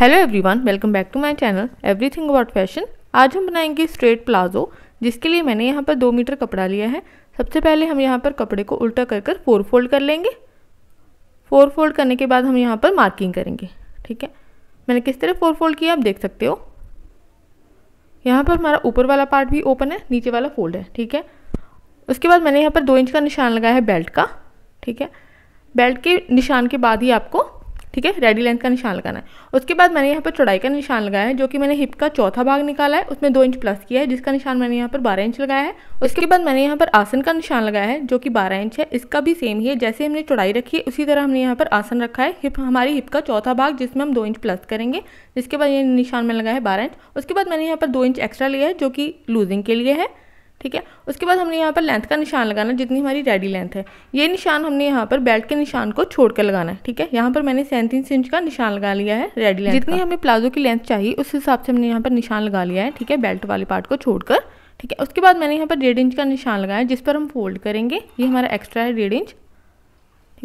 hello everyone welcome back to my channel everything about fashion आज हम बनाएंगे straight palazzo जिसके लिए मैंने यहाँ पर दो मीटर कपड़ा लिया है सबसे पहले हम यहाँ पर कपड़े को उल्टा कर कर फोर फोल्ड कर लेंगे फोर फोल्ड करने के बाद हम यहाँ पर मार्किंग करेंगे ठीक है मैंने किस तरह फोर फोल्ड किया आप देख सकते हो यहाँ पर हमारा ऊपर वाला पार्ट भी ओपन है नीचे वाला फोल्ड है ठीक है उसके बाद मैंने यहाँ पर दो इंच का निशान लगाया है बेल्ट का ठीक है बेल्ट के निशान के बाद ही आपको ठीक है रेडी लेंथ का निशान लगाना है उसके बाद मैंने यहाँ पर चौड़ाई का निशान लगाया है जो कि मैंने हिप का चौथा भाग निकाला है उसमें दो इंच प्लस किया है जिसका निशान मैंने यहाँ पर बारह इंच लगाया है उसके बाद मैंने यहाँ पर आसन का निशान लगाया है जो कि बारह इंच है इसका भी सेम ही है जैसे हमने चौड़ाई रखी है उसी तरह हमने यहाँ पर आसन रखा है हिप हमारी हिप का चौथा भाग जिसमें हम दो इंच प्लस करेंगे जिसके बाद ये निशान मैंने लगाया है बारह इंच उसके बाद मैंने यहाँ पर दो इंच एक्स्ट्रा लिया है जो कि लूजिंग के लिए है ठीक है उसके बाद हमने यहाँ पर लेंथ का निशान लगाना जितनी हमारी रेडी लेंथ है ये निशान हमने यहाँ पर बेल्ट के निशान को छोड़ कर लगाना है ठीक है यहाँ पर मैंने सैंतीस इंच का निशान लगा लिया है रेडी लेंथ जितनी हमें प्लाजो की लेंथ चाहिए उस हिसाब से हमने यहाँ पर निशान लगा लिया है ठीक है बेल्ट वाले पार्ट को छोड़कर ठीक है उसके बाद मैंने यहाँ पर डेढ़ इंच का निशान लगाया जिस पर हम फोल्ड करेंगे ये हमारा एक्स्ट्रा है डेढ़ इंच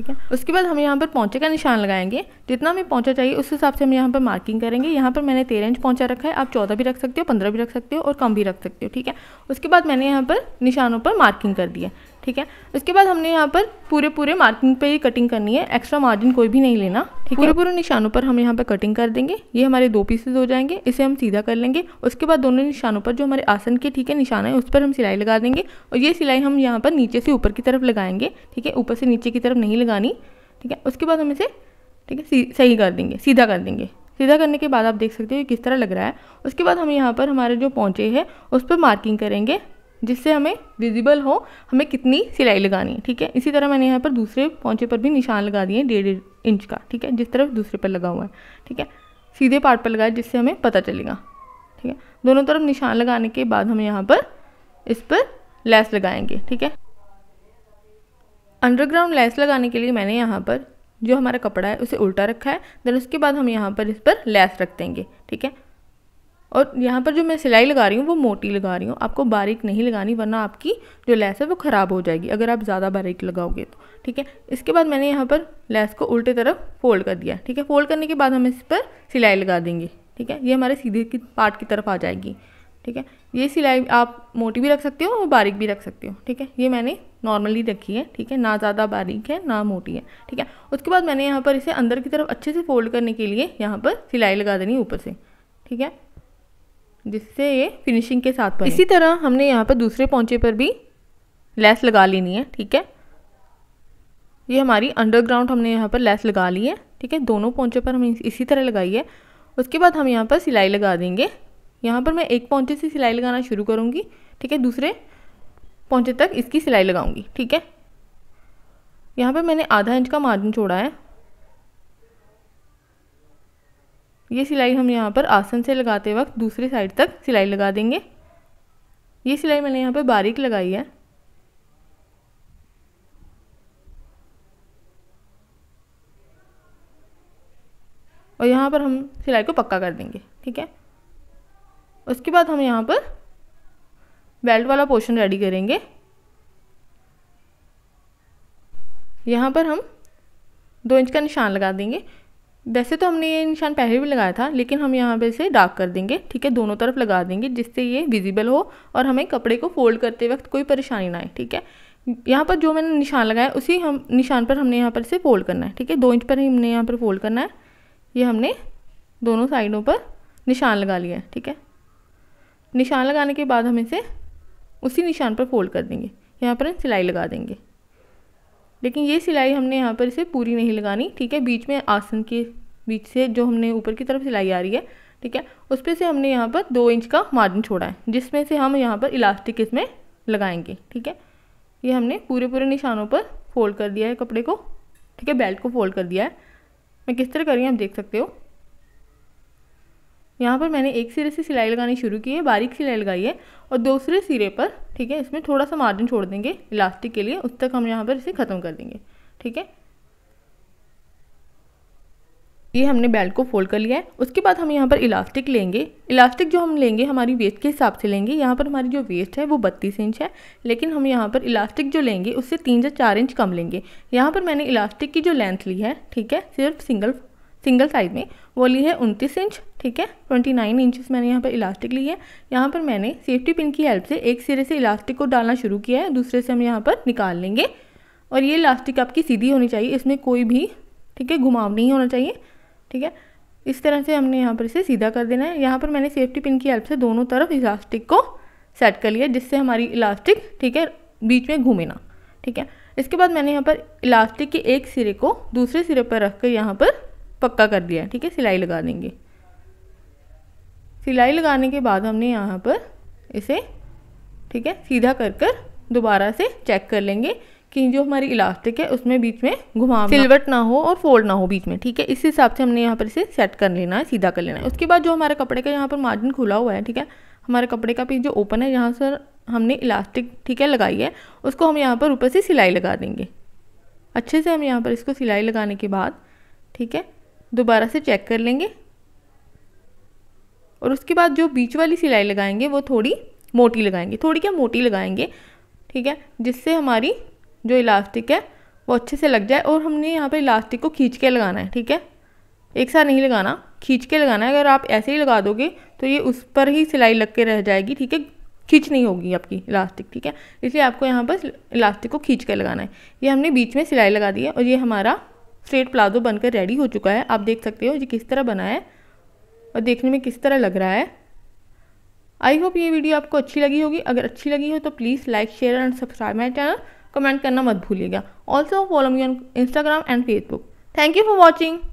ठीक है उसके बाद हम यहाँ पर पहुँचे का निशान लगाएंगे जितना हमें पहुँचा चाहिए उस हिसाब से हम यहाँ पर मार्किंग करेंगे यहाँ पर मैंने तेरह इंच पहुँचा रखा है आप चौदह भी रख सकते हो पंद्रह भी रख सकते हो और कम भी रख सकते हो ठीक है उसके बाद मैंने यहाँ पर निशानों पर मार्किंग कर दी है ठीक है उसके बाद हमने यहाँ पर पूरे पूरे मार्किंग पे ही कटिंग करनी है एक्स्ट्रा मार्जिन कोई भी नहीं लेना ठीक है पूरे पूरे निशानों पर हम यहाँ पर कटिंग कर देंगे ये हमारे दो पीसेज हो जाएंगे इसे हम सीधा कर लेंगे उसके बाद दोनों निशानों पर जो हमारे आसन के ठीक है निशान है उस पर हम सिलाई लगा देंगे और ये सिलाई हम यहाँ पर नीचे से ऊपर की तरफ लगाएंगे ठीक है ऊपर से नीचे की तरफ नहीं लगानी ठीक है उसके बाद हम इसे ठीक है सही कर देंगे सीधा कर देंगे सीधा करने के बाद आप देख सकते हो किस तरह लग रहा है उसके बाद हम यहाँ पर हमारे जो पहुँचे हैं उस पर मार्किंग करेंगे जिससे हमें विजिबल हो हमें कितनी सिलाई लगानी है ठीक है इसी तरह मैंने यहाँ पर दूसरे पौचे पर भी निशान लगा दिए डेढ़ इंच का ठीक है जिस तरफ दूसरे पर लगा हुआ है ठीक है सीधे पार्ट पर लगाया जिससे हमें पता चलेगा ठीक है दोनों तरफ निशान लगाने के बाद हम यहाँ पर इस पर लेस लगाएंगे ठीक है अंडरग्राउंड लेस लगाने के लिए मैंने यहाँ पर जो हमारा कपड़ा है उसे उल्टा रखा है देन उसके बाद हम यहाँ पर इस पर लेस रख देंगे ठीक है और यहाँ पर जो मैं सिलाई लगा रही हूँ वो मोटी लगा रही हूँ आपको बारीक नहीं लगानी वरना आपकी जो लेस है वो ख़राब हो जाएगी अगर आप ज़्यादा बारीक लगाओगे तो ठीक है इसके बाद मैंने यहाँ पर लेस को उल्टे तरफ फोल्ड कर दिया ठीक है फोल्ड करने के बाद हम इस पर सिलाई लगा देंगे ठीक है ये हमारे सीधे की पार्ट की तरफ आ जाएगी ठीक है ये सिलाई आप मोटी भी रख सकते हो और बारीक भी रख सकते हो ठीक है ये मैंने नॉर्मली रखी है ठीक है ना ज़्यादा बारीक है ना मोटी है ठीक है उसके बाद मैंने यहाँ पर इसे अंदर की तरफ अच्छे से फोल्ड करने के लिए यहाँ पर सिलाई लगा देनी ऊपर से ठीक है जिससे ये फिनिशिंग के साथ बने इसी तरह हमने यहाँ पर दूसरे पौंचे पर भी लेस लगा लेनी है ठीक है ये हमारी अंडरग्राउंड हमने यहाँ पर लेस लगा ली है ठीक है दोनों पौंचे पर हम इसी तरह लगाई है उसके बाद हम यहाँ पर सिलाई लगा देंगे यहाँ पर मैं एक पौंचे से सिलाई लगाना शुरू करूँगी ठीक है दूसरे पौंचे तक इसकी सिलाई लगाऊंगी ठीक है यहाँ पर मैंने आधा इंच का मार्जिन छोड़ा है ये सिलाई हम यहाँ पर आसन से लगाते वक्त दूसरी साइड तक सिलाई लगा देंगे ये सिलाई मैंने यहाँ पर बारीक लगाई है और यहाँ पर हम सिलाई को पक्का कर देंगे ठीक है उसके बाद हम यहाँ पर बेल्ट वाला पोर्शन रेडी करेंगे यहाँ पर हम दो इंच का निशान लगा देंगे वैसे तो हमने ये निशान पहले भी लगाया था लेकिन हम यहाँ पे इसे डार्क कर देंगे ठीक है दोनों तरफ लगा देंगे जिससे ये विजिबल हो और हमें कपड़े को फोल्ड करते वक्त कोई परेशानी ना आए ठीक है यहाँ पर जो मैंने निशान लगाया उसी हम निशान पर हमने यहाँ पर इसे फोल्ड करना है ठीक है दो इंच पर हमने यहाँ पर फोल्ड करना है ये हमने दोनों साइडों पर निशान लगा लिया है ठीक है निशान लगाने के बाद हम इसे उसी निशान पर फोल्ड कर देंगे यहाँ पर सिलाई लगा देंगे लेकिन ये सिलाई हमने यहाँ पर इसे पूरी नहीं लगानी ठीक है बीच में आसन के बीच से जो हमने ऊपर की तरफ सिलाई आ रही है ठीक है उस पर से हमने यहाँ पर दो इंच का मार्जिन छोड़ा है जिसमें से हम यहाँ पर इलास्टिक इसमें लगाएंगे ठीक है ये हमने पूरे पूरे निशानों पर फोल्ड कर दिया है कपड़े को ठीक है बेल्ट को फोल्ड कर दिया है मैं किस तरह कर रही हूँ आप देख सकते हो यहाँ पर मैंने एक सिरे से सिलाई लगानी शुरू की है बारीक सिलाई लगाई है और दूसरे सिरे पर ठीक है इसमें थोड़ा सा मार्जिन छोड़ देंगे इलास्टिक के लिए उस तक हम यहाँ पर इसे ख़त्म कर देंगे ठीक है ये हमने बेल्ट को फोल्ड कर लिया है उसके बाद हम यहाँ पर इलास्टिक लेंगे इलास्टिक जो हम लेंगे हमारी वेस्ट के हिसाब से लेंगे यहाँ पर हमारी जो वेस्ट है वो बत्तीस इंच है लेकिन हम यहाँ पर इलास्टिक जो लेंगे उससे तीन या चार इंच कम लेंगे यहाँ पर मैंने इलास्टिक की जो लेंथ ली है ठीक है सिर्फ सिंगल सिंगल साइज में वो ली है उनतीस इंच ठीक है 29 नाइन इंचज़ मैंने यहाँ पर इलास्टिक ली है यहाँ पर मैंने सेफ्टी पिन की हेल्प से एक सिरे से इलास्टिक को डालना शुरू किया है दूसरे से हम यहाँ पर निकाल लेंगे और ये इलास्टिक आपकी सीधी होनी चाहिए इसमें कोई भी ठीक है घुमाव नहीं होना चाहिए ठीक है इस तरह से हमने यहाँ पर इसे सीधा कर देना है यहाँ पर मैंने सेफ्टी पिन की हेल्प से दोनों तरफ इलास्टिक को सेट कर लिया जिससे हमारी इलास्टिक ठीक है बीच में घूमे ना ठीक है इसके बाद मैंने यहाँ पर इलास्टिक के एक सिरे को दूसरे सिरे पर रख कर यहाँ पर पक्का कर दिया ठीक है सिलाई लगा देंगे सिलाई लगाने के बाद हमने यहाँ पर इसे ठीक है सीधा कर कर दोबारा से चेक कर लेंगे कि जो हमारी इलास्टिक है उसमें बीच में घुमा सिलवट ना हो और फोल्ड ना हो बीच में ठीक है इस हिसाब से हमने यहाँ पर इसे सेट कर लेना है सीधा कर लेना है उसके बाद जो हमारे कपड़े का यहाँ पर मार्जिन खुला हुआ है ठीक है हमारे कपड़े का पीस जो ओपन है यहाँ से हमने इलास्टिक ठीक है लगाई है उसको हम यहाँ पर ऊपर से सिलाई लगा देंगे अच्छे से हम यहाँ पर इसको सिलाई लगाने के बाद ठीक है दोबारा से चेक कर लेंगे और उसके बाद जो बीच वाली सिलाई लगाएंगे वो थोड़ी मोटी लगाएंगे थोड़ी क्या मोटी लगाएंगे ठीक है जिससे हमारी जो इलास्टिक है वो अच्छे से लग जाए और हमने यहाँ पर इलास्टिक को खींच के लगाना है ठीक है एक साथ नहीं लगाना खींच के लगाना है अगर आप ऐसे ही लगा दोगे तो ये उस पर ही सिलाई लग के रह जाएगी ठीक है खींच नहीं होगी आपकी इलास्टिक ठीक है इसलिए आपको यहाँ पर इलास्टिक को खींच के लगाना है ये हमने बीच में सिलाई लगा दी है और ये हमारा स्ट्रेट प्लाजो बनकर रेडी हो चुका है आप देख सकते हो ये किस तरह बना है और देखने में किस तरह लग रहा है आई होप ये वीडियो आपको अच्छी लगी होगी अगर अच्छी लगी हो तो please like share and subscribe my channel comment करना मत भूलिएगा also follow me on Instagram and Facebook thank you for watching